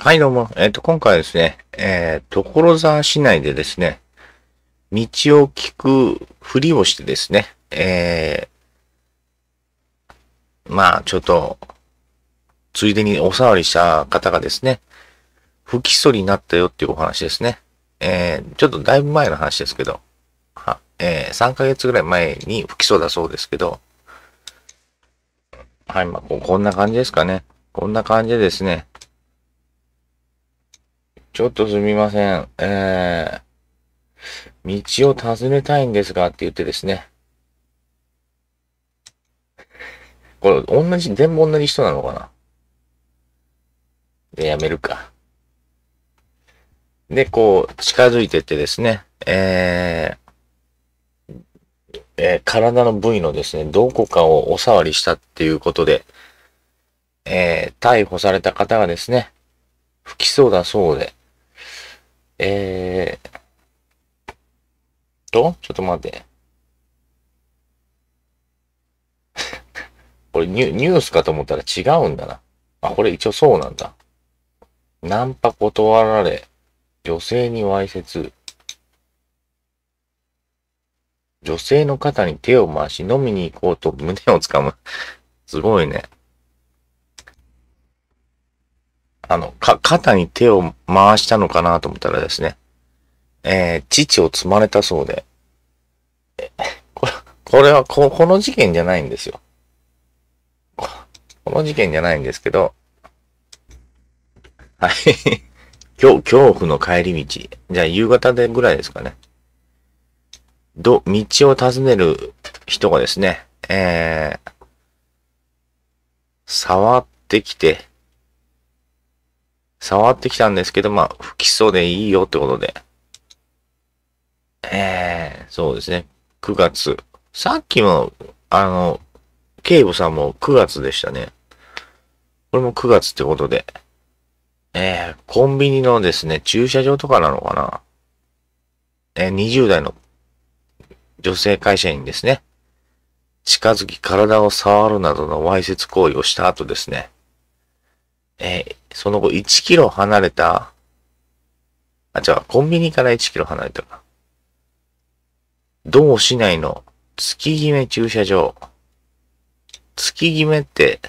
はい、どうも。えっ、ー、と、今回ですね、えー、所沢市内でですね、道を聞くふりをしてですね、えー、まあ、ちょっと、ついでにお触りした方がですね、不起訴になったよっていうお話ですね。えー、ちょっとだいぶ前の話ですけど、は、えー、3ヶ月ぐらい前に不起訴だそうですけど、はい、まあ、こんな感じですかね。こんな感じでですね、ちょっとすみません。えー、道を尋ねたいんですが、って言ってですね。これ、同じ、全部同じ人なのかなで、やめるか。で、こう、近づいてってですね、えー、えー、体の部位のですね、どこかをお触りしたっていうことで、えー、逮捕された方がですね、不起訴だそうで、えー、と、ちょっと待って。これニュニュースかと思ったら違うんだな。あ、これ一応そうなんだ。ナンパ断られ、女性にわいせつ。女性の肩に手を回し飲みに行こうと胸をつかむ。すごいね。あの、か、肩に手を回したのかなと思ったらですね、えー、父を積まれたそうで、これ、これはこ、この事件じゃないんですよ。この事件じゃないんですけど、はい。恐、恐怖の帰り道。じゃあ、夕方でぐらいですかね。ど、道を尋ねる人がですね、えー、触ってきて、触ってきたんですけど、まあ、不起訴でいいよってことで。ええー、そうですね。9月。さっきも、あの、警部さんも9月でしたね。これも9月ってことで。ええー、コンビニのですね、駐車場とかなのかな。えー、20代の女性会社員ですね。近づき体を触るなどのわいせつ行為をした後ですね。えー、その後1キロ離れた、あ、じゃあコンビニから1キロ離れたか。同市内の月決め駐車場。月決めって、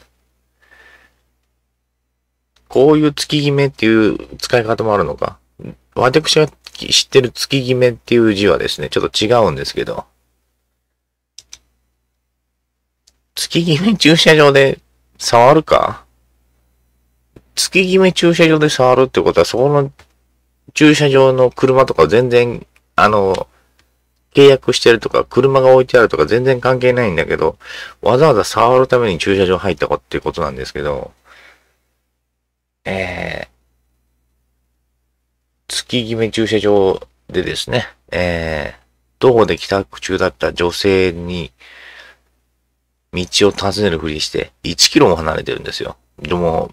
こういう月決めっていう使い方もあるのか。私が知ってる月決めっていう字はですね、ちょっと違うんですけど。月決め駐車場で触るか月決め駐車場で触るってことは、そこの駐車場の車とか全然、あの、契約してるとか、車が置いてあるとか全然関係ないんだけど、わざわざ触るために駐車場入ったかっていうことなんですけど、えー、月決め駐車場でですね、えー、徒歩で帰宅中だった女性に、道を尋ねるふりして、1キロも離れてるんですよ。でも、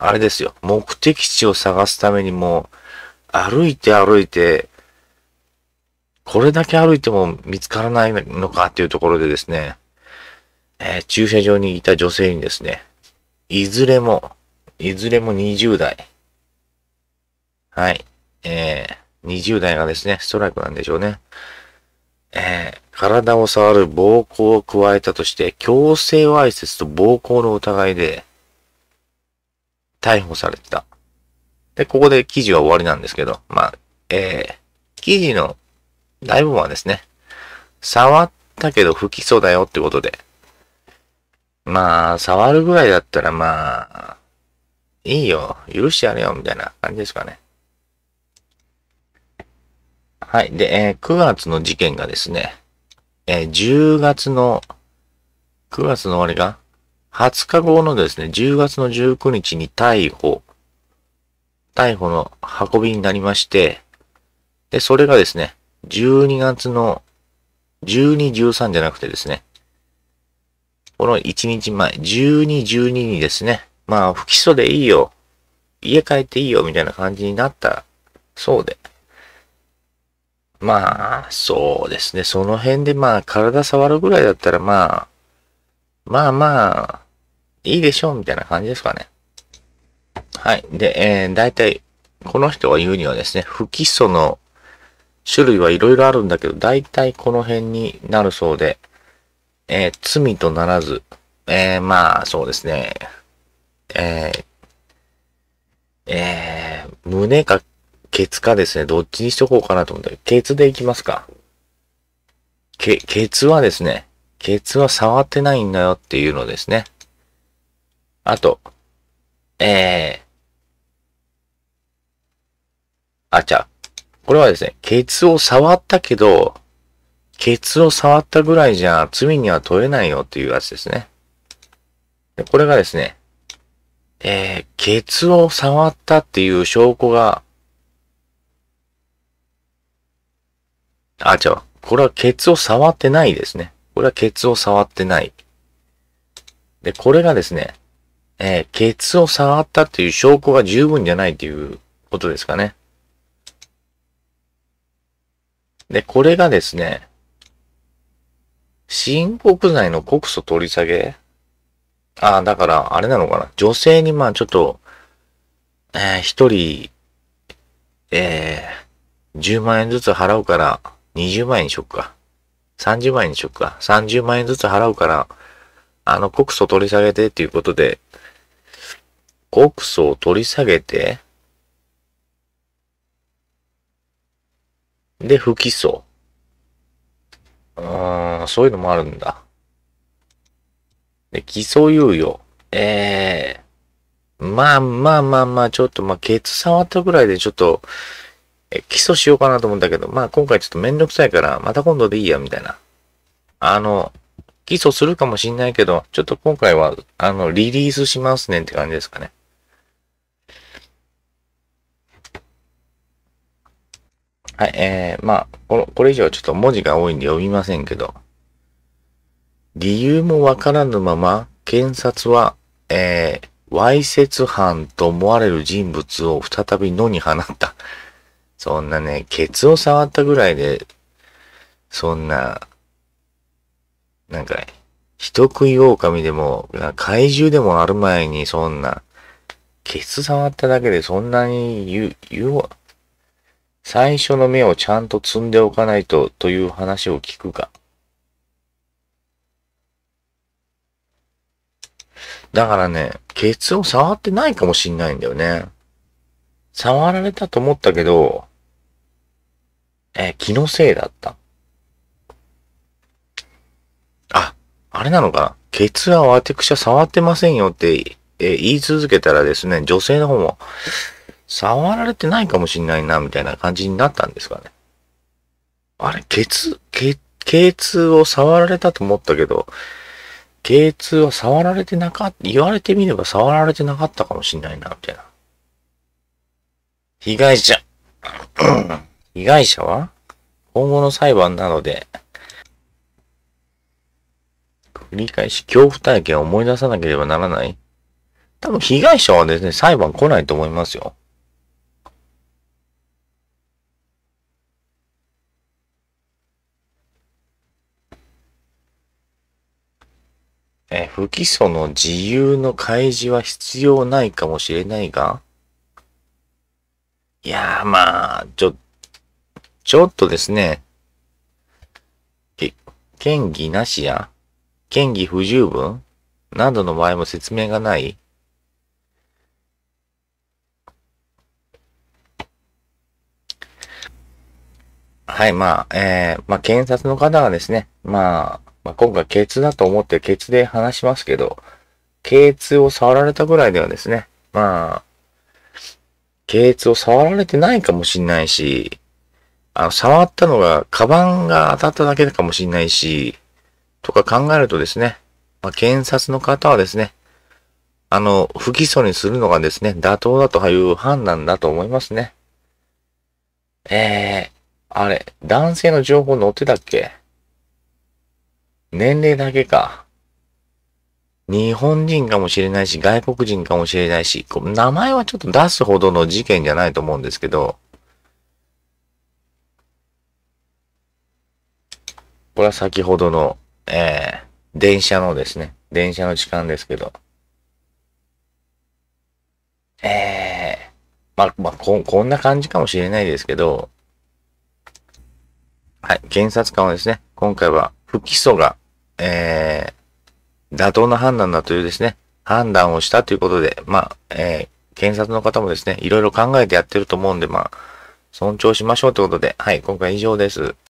あれですよ。目的地を探すためにも、歩いて歩いて、これだけ歩いても見つからないのかっていうところでですね、えー、駐車場にいた女性にですね、いずれも、いずれも20代。はい。えー、20代がですね、ストライクなんでしょうね。えー、体を触る暴行を加えたとして、強制わいせつと暴行の疑いで、逮捕されてた。で、ここで記事は終わりなんですけど、まあ、えー、記事の大部分はですね、触ったけど不起訴だよってことで、まあ、触るぐらいだったらまあ、いいよ、許してやれよ、みたいな感じですかね。はい。で、えー、9月の事件がですね、えー、10月の、9月の終わりが20日後のですね、10月の19日に逮捕、逮捕の運びになりまして、で、それがですね、12月の12、13じゃなくてですね、この1日前、12、12にですね、まあ、不起訴でいいよ、家帰っていいよ、みたいな感じになったそうで。まあ、そうですね、その辺でまあ、体触るぐらいだったらまあ、まあまあ、いいでしょうみたいな感じですかね。はい。で、えー、大体、この人が言うにはですね、不基礎の種類はいろいろあるんだけど、大体この辺になるそうで、えー、罪とならず、えー、まあ、そうですね、えー、えー、胸か、ケツかですね、どっちにしとこうかなと思ったけど、ケツでいきますか。ケ、ケツはですね、ケツは触ってないんだよっていうのですね。あと、えー、あ、ちゃこれはですね、ケツを触ったけど、ケツを触ったぐらいじゃ罪には問えないよっていうやつですね。でこれがですね、えー、ケツを触ったっていう証拠が、あ、ちゃこれはケツを触ってないですね。これはケツを触ってない。で、これがですね、えー、ケツを触ったっていう証拠が十分じゃないっていうことですかね。で、これがですね、申告罪の告訴取り下げああ、だから、あれなのかな。女性に、まあ、ちょっと、えー、一人、えー、10万円ずつ払うから、20万円にしよっか。30万円にしよっか。30万円ずつ払うから、あの、告訴取り下げてっていうことで、告訴を取り下げて、で、不起訴。うーん、そういうのもあるんだ。で、起訴猶予。ええー、まあまあまあまあ、ちょっと、まあ、ケツ触ったぐらいでちょっと、え、起訴しようかなと思うんだけど、まあ今回ちょっとめんどくさいから、また今度でいいや、みたいな。あの、起訴するかもしんないけど、ちょっと今回は、あの、リリースしますねって感じですかね。はい、えー、まあ、これ、これ以上ちょっと文字が多いんで読みませんけど、理由もわからぬまま、検察は、えー、わいせつ犯と思われる人物を再び野に放った。そんなね、ケツを触ったぐらいで、そんな、なんか、人食い狼でも、怪獣でもある前にそんな、ケツ触っただけでそんなに言う、言う、最初の目をちゃんと積んでおかないとという話を聞くか。だからね、ケツを触ってないかもしんないんだよね。触られたと思ったけど、え気のせいだった。あ、あれなのかなケツは私は触ってませんよって、え言い続けたらですね、女性の方も、触られてないかもしんないな、みたいな感じになったんですかね。あれ、ケツ、ケ、ケツを触られたと思ったけど、ケツは触られてなかった、言われてみれば触られてなかったかもしんないな、みたいな。被害者。被害者は今後の裁判などで、繰り返し恐怖体験を思い出さなければならない多分被害者はですね、裁判来ないと思いますよ。え、不起訴の自由の開示は必要ないかもしれないが、いやーまあ、ちょっと、ちょっとですね、嫌疑なしや、嫌疑不十分などの場合も説明がないはい、まあ、えー、まあ、検察の方がですね、まあ、まあ、今回、ケツだと思って、ケツで話しますけど、ケツを触られたぐらいではですね、まあ、ケツを触られてないかもしれないし、あの、触ったのが、カバンが当たっただけかもしれないし、とか考えるとですね、まあ、検察の方はですね、あの、不起訴にするのがですね、妥当だという判断だと思いますね。えー、あれ、男性の情報載ってたっけ年齢だけか。日本人かもしれないし、外国人かもしれないし、名前はちょっと出すほどの事件じゃないと思うんですけど、これは先ほどの、えー、電車のですね、電車の時間ですけど、えー、まあ、まあこ、こんな感じかもしれないですけど、はい、検察官はですね、今回は不起訴が、えー、妥当な判断だというですね、判断をしたということで、まあ、えー、検察の方もですね、いろいろ考えてやってると思うんで、まあ、尊重しましょうということで、はい、今回以上です。